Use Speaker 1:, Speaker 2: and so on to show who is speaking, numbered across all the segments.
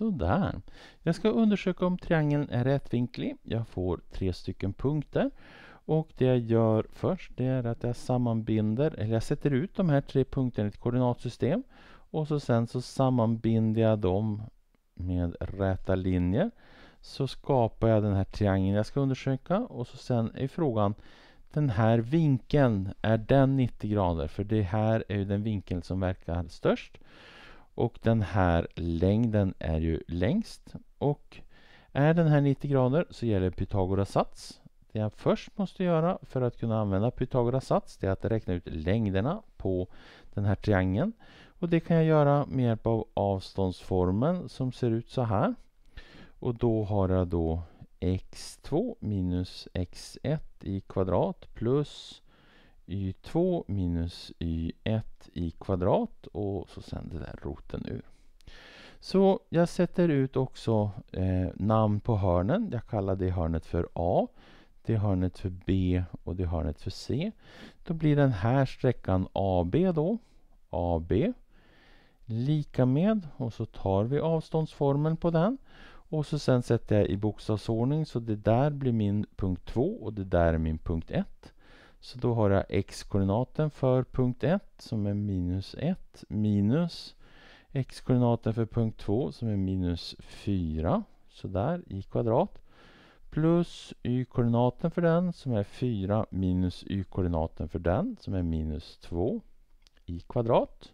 Speaker 1: Sådär. Jag ska undersöka om triangeln är rätvinklig. Jag får tre stycken punkter. Och det jag gör först det är att jag sammanbinder, eller jag sätter ut de här tre punkterna i ett koordinatsystem. Och så sen så sammanbinder jag dem med räta linjer. Så skapar jag den här triangeln jag ska undersöka och så sen är frågan den här vinkeln, är den 90 grader? För det här är ju den vinkel som verkar störst. Och den här längden är ju längst och är den här 90 grader så gäller Pythagoras sats. Det jag först måste göra för att kunna använda Pythagoras sats det är att räkna ut längderna på den här triangeln. Och det kan jag göra med hjälp av avståndsformeln som ser ut så här. Och då har jag då x2 minus x1 i kvadrat plus y2 minus y1 i kvadrat och så sen det där roten ur. Så jag sätter ut också eh, namn på hörnen. Jag kallar det hörnet för A, det hörnet för B och det hörnet för C. Då blir den här sträckan AB då, AB lika med och så tar vi avståndsformen på den och så sen sätter jag i bokstavsordning så det där blir min punkt 2 och det där är min punkt 1. Så då har jag x-koordinaten för punkt 1 som är minus 1 minus x-koordinaten för punkt 2 som är minus 4, sådär, i kvadrat. Plus y-koordinaten för den som är 4 minus y-koordinaten för den som är minus 2 i kvadrat.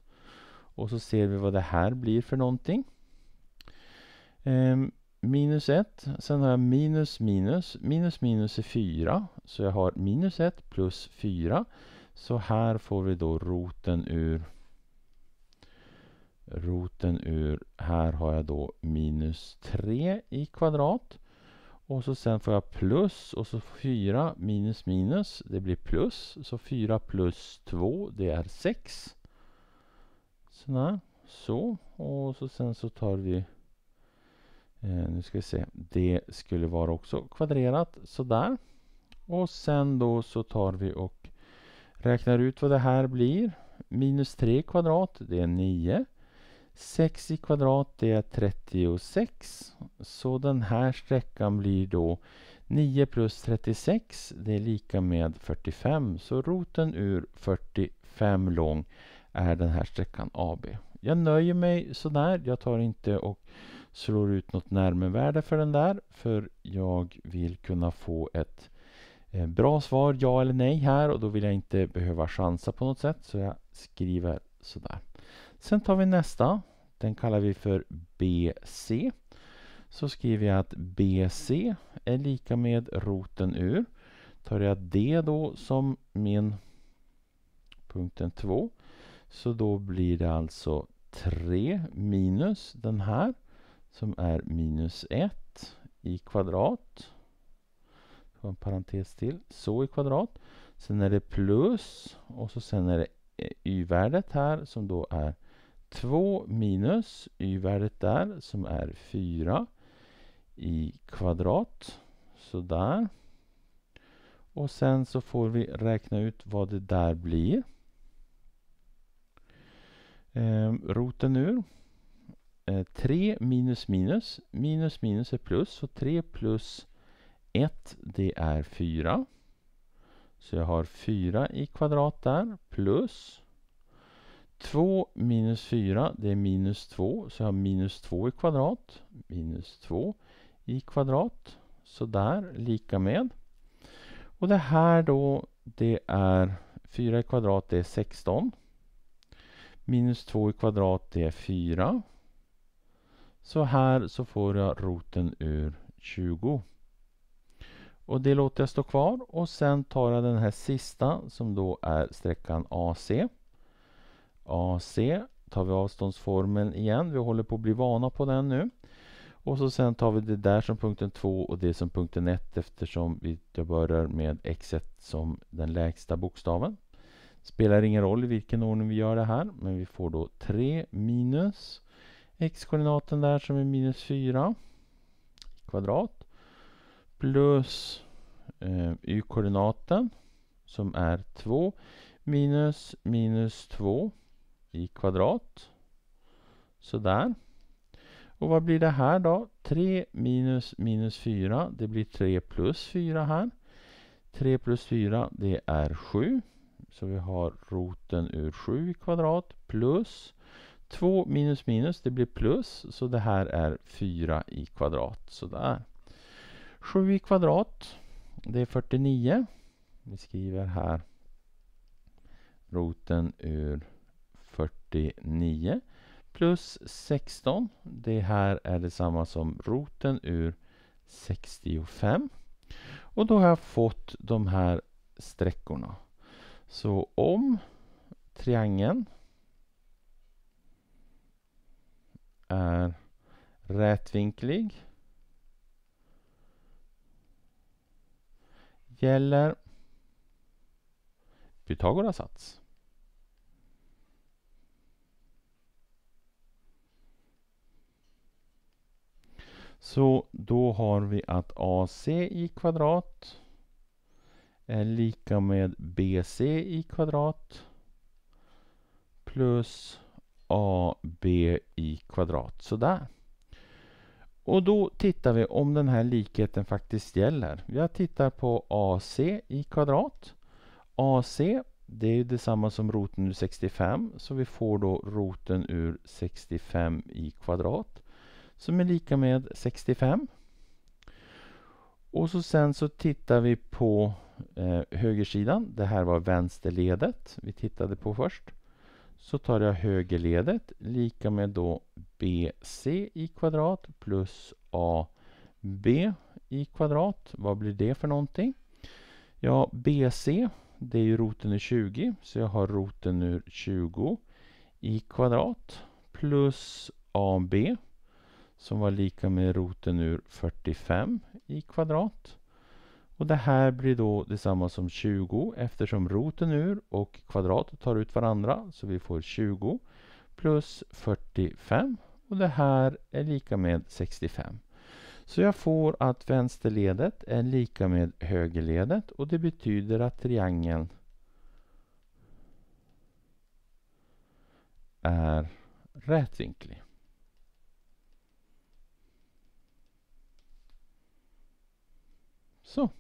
Speaker 1: Och så ser vi vad det här blir för någonting. Ehm, minus 1. Sen har jag minus minus. Minus minus är 4. Så jag har minus 1 plus 4. Så här får vi då roten ur roten ur, här har jag då minus 3 i kvadrat. Och så sen får jag plus och så 4 minus minus, det blir plus. Så 4 plus 2, det är 6. Sådär, så. Och så sen så tar vi Eh, nu ska vi se. Det skulle vara också kvadrerat sådär. Och sen då så tar vi och räknar ut vad det här blir. Minus 3 kvadrat, det är 9. 6 i kvadrat, det är 36. Så den här sträckan blir då 9 plus 36, det är lika med 45. Så roten ur 45 lång är den här sträckan AB. Jag nöjer mig sådär. Jag tar inte och slår ut något närmevärde för den där. För jag vill kunna få ett eh, bra svar, ja eller nej här. Och då vill jag inte behöva chansa på något sätt. Så jag skriver sådär. Sen tar vi nästa. Den kallar vi för BC. Så skriver jag att BC är lika med roten ur. Tar jag D då som min punkten 2. Så då blir det alltså 3 minus den här som är minus 1 i kvadrat. en parentes till. Så i kvadrat. Sen är det plus och så sen är det eh, y-värdet här som då är 2 minus y-värdet där som är 4 i kvadrat. Sådär. Och sen så får vi räkna ut vad det där blir. Ehm, roten ur. 3 eh, minus minus, minus minus är plus, så 3 plus 1 det är 4. Så jag har 4 i kvadrat där, plus 2 minus 4 det är minus 2, så jag har minus 2 i kvadrat, minus 2 i kvadrat, så där, lika med. Och det här då, det är 4 i kvadrat det är 16. Minus 2 i kvadrat det är 4. Så här så får jag roten ur 20. Och det låter jag stå kvar och sen tar jag den här sista som då är sträckan AC. AC tar vi avståndsformeln igen. Vi håller på att bli vana på den nu. Och så sen tar vi det där som punkten 2 och det som punkten 1 eftersom vi börjar med x som den lägsta bokstaven. Spelar ingen roll i vilken ordning vi gör det här men vi får då 3 minus x-koordinaten där som är minus 4 kvadrat plus eh, y-koordinaten som är 2 minus minus 2 i kvadrat. Sådär. Och vad blir det här då? 3 minus minus 4, det blir 3 plus 4 här. 3 plus 4, det är 7. Så vi har roten ur 7 i kvadrat plus 2 minus minus, det blir plus, så det här är 4 i kvadrat. Sådär. 7 i kvadrat, det är 49. Vi skriver här roten ur 49 plus 16. Det här är detsamma som roten ur 65. Och då har jag fått de här sträckorna. Så om triangeln är rätvinklig. Gäller Pythagoras sats. Så då har vi att AC i kvadrat är lika med BC i kvadrat plus AB i kvadrat. Sådär. Och då tittar vi om den här likheten faktiskt gäller. Jag tittar på AC i kvadrat. AC det är ju detsamma som roten ur 65 så vi får då roten ur 65 i kvadrat som är lika med 65. Och så sen så tittar vi på eh, högersidan. Det här var vänsterledet vi tittade på först så tar jag högerledet lika med då BC i kvadrat plus AB i kvadrat. Vad blir det för någonting? Ja, BC det är ju roten ur 20 så jag har roten ur 20 i kvadrat plus AB som var lika med roten ur 45 i kvadrat och det här blir då detsamma som 20 eftersom roten ur och kvadratet tar ut varandra så vi får 20 plus 45 och det här är lika med 65. Så jag får att vänsterledet är lika med högerledet och det betyder att triangeln är rätvinklig. Så.